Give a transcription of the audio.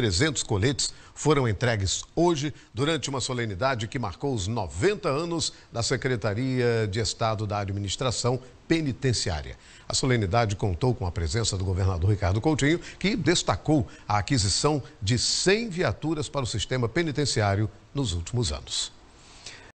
300 coletes foram entregues hoje durante uma solenidade que marcou os 90 anos da Secretaria de Estado da Administração Penitenciária. A solenidade contou com a presença do governador Ricardo Coutinho, que destacou a aquisição de 100 viaturas para o sistema penitenciário nos últimos anos.